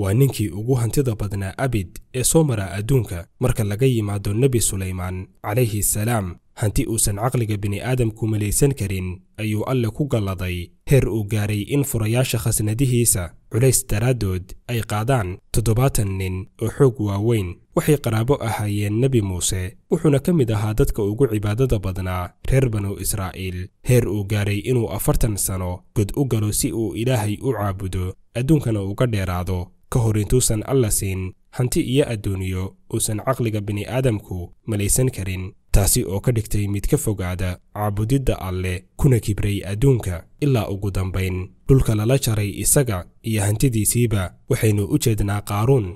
waa ninkii ugu hantida badnaa abid ee soo maraa adduunka marka laga yimaado nebi sulaymaan calayhi salaam hanti uusan caqliga bini'aadamku malaysan karin ayuu alle ku galladay heer uu gaaray in furayaasha khasnadihiisa culays daraaddood ay qaadaan toddobaatan nin oo xoog waaweyn waxay qaraabo ahaayeen nebi muuse wuxuuna ka mid ahaa dadka ugu cibaadada badnaa reer banu israa'iil heer uu gaaray inuu afartan sano god u galo si uu ilaahay u caabudo adduunkana uga dheeraado ka hor intuusan alla siin hanti iyo adduuniyo uusan caqliga bini'aadamku malaysan karin taasi oo ka dhigtay mid ka fogaada caabudidda alleh kuna kibray adduunka ilaa ugu dambayn dhulka lala jaray isaga iyo hantidiisiiba waxaynu u jeednaa qaaruun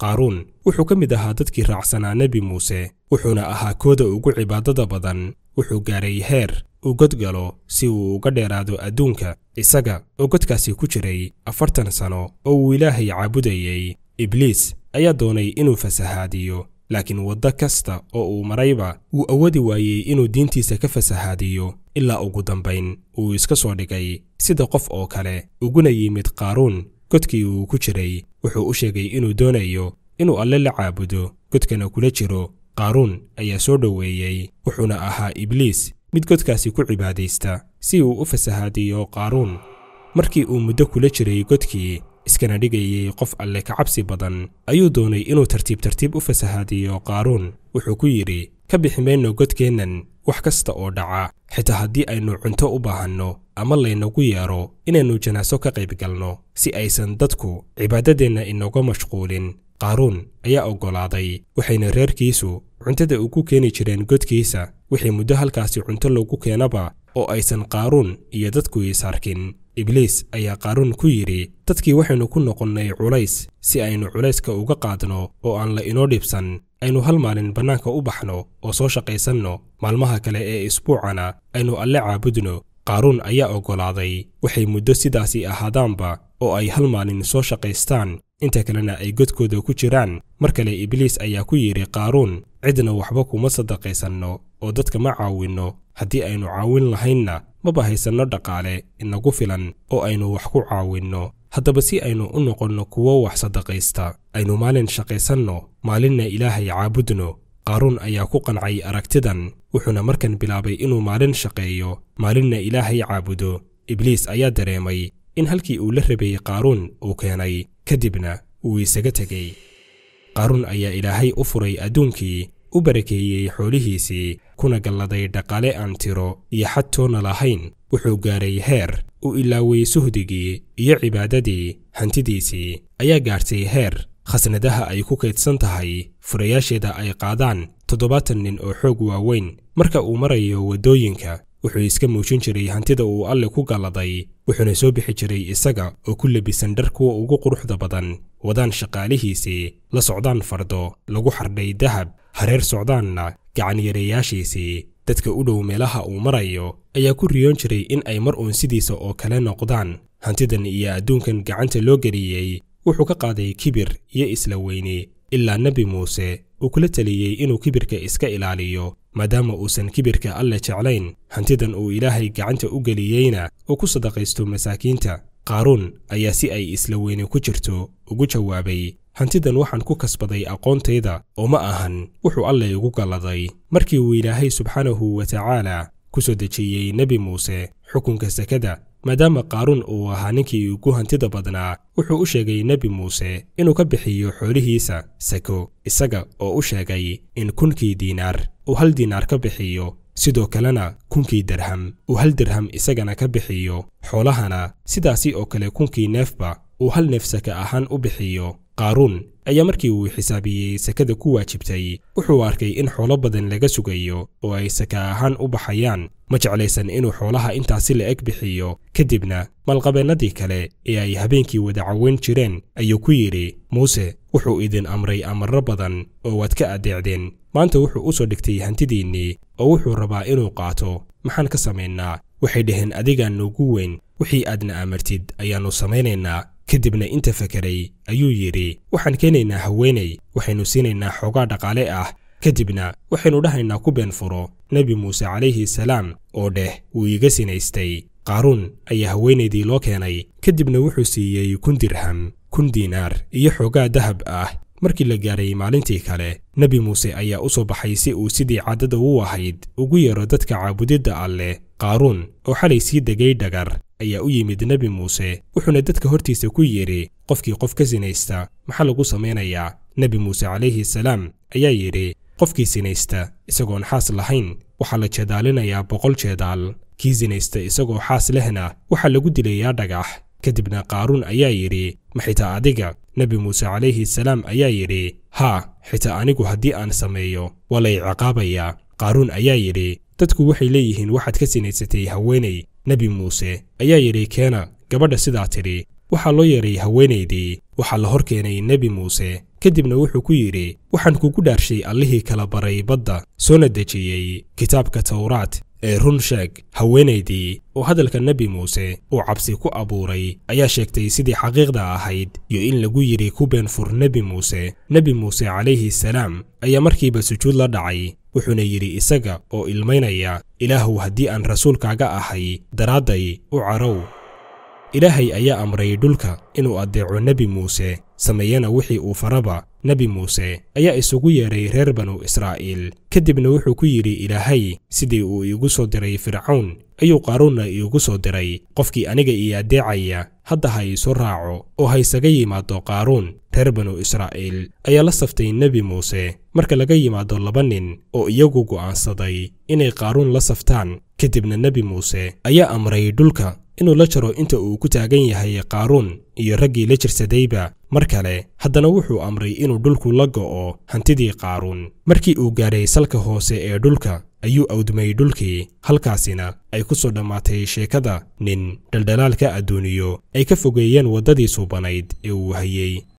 qaaruun wuxuu ka mid ahaa dadkii raacsanaa nebi muuse wuxuuna ahaa kooda ugu cibaadada badan wuxuu gaaray heer uu god galo si uu uga dheeraado adduunka isaga oo godkaasi ku jiray afartan sano oo uu ilaahay caabudayey ibliis ayaa doonay inuu fasahaadiyo laakiin waddo kasta oo uu marayba wuu awoodi waayey inuu diintiisa ka fasahaadiyo ilaa ugu dambayn uu iska soo dhigay sida qof oo kale uguna yimid qaaruun godkii uu ku jiray wuxuu u sheegay inuu doonayo inuu alle la caabudo godkana kula jiro qaaruun ayaa soo dhoweeyey wuxuuna ahaa ibliis mid godkaasi ku cibaadaysta si uu u fasahaadiyo qaaruun markii uu muddo kula jiray godkii iskana dhigayay qof alle ka cabsi badan ayuu doonay inuu tartiib tartiib u fasahaadiyo qaaruun wuxuu ku yidhi ka bixi mayno godkeennan wax kasta oo dhaca xitaa haddii aynu cunto u baahanno ama laynagu yeero inaynu janaaso ka qayb galno si aysan dadku cibaadadeenna inooga mashquulin qaaruun ayaa oggolaaday waxayna reerkiisu cuntada ugu keeni jireen godkiisa wixii muddo halkaasi cunto lagu keenaba oo aysan qaaruun iyo dadkuiis arkin ibliis ayaa qaaruun ku yidhi dadkii waxaynu ku noqonnay culays si aynu culayska uga qaadno oo aan la inoo dhibsan aynu hal maalin bannaanka u baxno oo soo shaqaysanno maalmaha kale ee isbuucana aynu alle caabudno qaaruun ayaa oggolaaday waxay muddo sidaasi ahaadaanba oo ay hal maalin soo shaqaystaan inta kalena ay godkooda ku jiraan mar kale ibliis ayaa ku yidhi qaaruun cidna waxba kuma sadaqaysanno oo dadka ma caawinno haddii aynu caawin lahaynna maba haysanno dhaqaale inagu filan oo aynu wax ku caawinno haddaba si aynu u noqonno kuwo wax sadaqaysta aynu maalin shaqaysanno maalinna ilaahay caabudno qaaruun ayaa ku qancay aragtidan wuxuuna markan bilaabay inuu maalin shaqeeyo maalinna ilaahay caabudo ibliis ayaa dareemay in halkii uu la rabayey qaaruun uu keenay kadibna wuu isaga tegey qaruun ayaa ilaahay u furay adduunkii u barakeeyey xoolihiisii kuna galladay dhaqaale aan tiro iyo xadtoona lahayn wuxuu gaaray heer u ilaaway suhdigii iyo cibaadadii hantidiisii ayaa gaartay heer khasnadaha ay ku kaydsan tahay furayaasheeda ay qaadaan toddobaatan nin oo xoog waaweyn marka uu marayo waddooyinka wuxuu iska muujin jiray hantida uu alle ku galladay wuxuuna soo bixi jiray isaga oo ku labisan dhar kuwa ugu quruxda badan wadaan shaqaalihiisii la socdaan fardo lagu xardhay dahab hareer socdaanna gacanyareeyaashiisii dadka u dhow meelaha uu marayo ayaa ku riyoon jiray in ay mar uun sidiisa oo kale noqdaan hantidan iyo adduunkan gacanta loo geliyey wuxuu ka qaaday kibir iyo isla weyni ilaa nebi muuse uu kula teliyey inuu kibirka iska ilaaliyo maadaama uusan kibirka alle jeclayn hantidan uu ilaahay gacanta u geliyeyna uu ku sadaqaysto masaakiinta qaaruun ayaa si ay isla weyne ku jirto ugu jawaabay hantidan waxaan ku kasbaday aqoontayda oo ma ahan wuxuu alle igu galladay markii uu ilaahay subxaanahu wa tacaalaa ku soo dejiyey nebi muuse xukunka sekada maadaama qaaruun uu ahaa ninkii ugu hantida badnaa wuxuu u sheegay nebi muuse inuu ka bixiyo xoolihiisa sako isaga oo u sheegay in kunkii diinaar uu hal diinaar ka bixiyo sidoo kalena kunkii darham uu hal dirham isagana ka bixiyo xoolahana sidaasi oo kale kunkii neefba uu hal neef saka ahaan u bixiyo qaaruun ayaa markii uu xisaabiyey sakada ku waajibtay wuxuu arkay in xoolo badan laga sugayo oo ay saka ahaan u baxayaan ma jeclaysan inuu xoolaha intaasi la-eg bixiyo kadibna malqabeennadii kale ee ay habeenkii wada caweyn jireen ayuu ku yidhi muuse wuxuu idin amray amarro badan oo waad ka addeecdeen maanta wuxuu u soo dhigtay hantidiinnii oo wuxuu rabaa inuu qaato maxaan ka samaynaa waxay dhaheen adigaan noogu weyn wixii aadna amartid ayaannu samaynaynaa kadibna inta fakaray ayuu yidhi waxaan keenaynaa haweenay waxaynu siinaynaa xoogaa dhaqaale ah kadibna waxaynu dhahaynaa ku been furo nebi muuse calayhi salaam oo dheh wuu iiga sinaystay qaaruun ayaa haweenaydii loo keenay kadibna wuxuu siiyey kun dirham kun diinaar iyo xoogaa dahab ah markii la gaaray maalintii kale nebi muuse ayaa u soo baxay si uu sidii caddada u ahayd ugu yeero dadka caabudidda alleh qaaruun oo xalay sii degay dhagar ayaa u yimid nebi muuse wuxuuna dadka hortiisa ku yidhi qofkii qof ka sinaysta maxaa lagu samaynayaa nebi muuse calayhi salaam ayaa yidhi qofkii sinaysta isagoon xaas lahayn waxaa la jeedaalinayaa boqol jeedaal kii sinaysta isagoo xaas lehna waxaa lagu dilayaa dhagax kadibna qaaruun ayaa yidhi ma xitaa adiga nebi muuse calayhi salaam ayaa yidhi haa xitaa anigu haddii aan sameeyo waa lay ciqaabayaa qaaruun ayaa yidhi dadku waxay leeyihiin waxaad ka sinaysatay haweenay nebi muuse ayaa yidhi keena gabadha sidaa tidhi waxaa loo yeeray haweenaydii waxaa la hor keenay nebi muuse kadibna wuxuu ku yidhi waxaan kugu dhaarshay allihii kala baray badda soona dejiyey kitaabka tawraat ee run sheeg haweenaydii oo hadalka nebi muuse uu cabsi ku abuuray ayaa sheegtay sidii xaqiiqda ahayd iyo in lagu yidhi ku been fur nebi muuse nebi muuse calayhi salaam ayaa markiiba sujuud la dhacay wuxuuna yidhi isaga oo ilmaynaya ilaahuw haddii aan rasuulkaaga ahay daraadday u carow ilaahay ayaa amray dhulka inuu addeeco nebi muuse sameeyana wixii uu faraba nebi muuse ayaa isugu yeedhay reer banu israa'iil kadibna wuxuu ku yidhi ilaahay sidii uu iigu soo diray fircawn ayuu qaaruunna iigu soo diray qofkii aniga ii addeecaya hadda ha iisu raaco oo ha ysaga yimaado qaaruun reer banu israa'iil ayaa la saftay nebi muuse marka laga yimaado laba nin oo iyagu go'aansaday inay qaaruun la saftaan kadibna nebi muuse ayaa amray dhulka inuu la jaro inta uu ku taagan yahay qaaruun iyo raggii la jirsadayba mar kale haddana wuxuu amray inuu dhulku la go'o hantidii qaaruun markii uu gaadhay salka hoose ee dhulka ayuu awdmay dhulkii halkaasina ay ku soo dhammaatay sheekada nin dhaldhalaalka adduuniyo ay ka fogeeyeen waddadii suubanayd ee uu hayey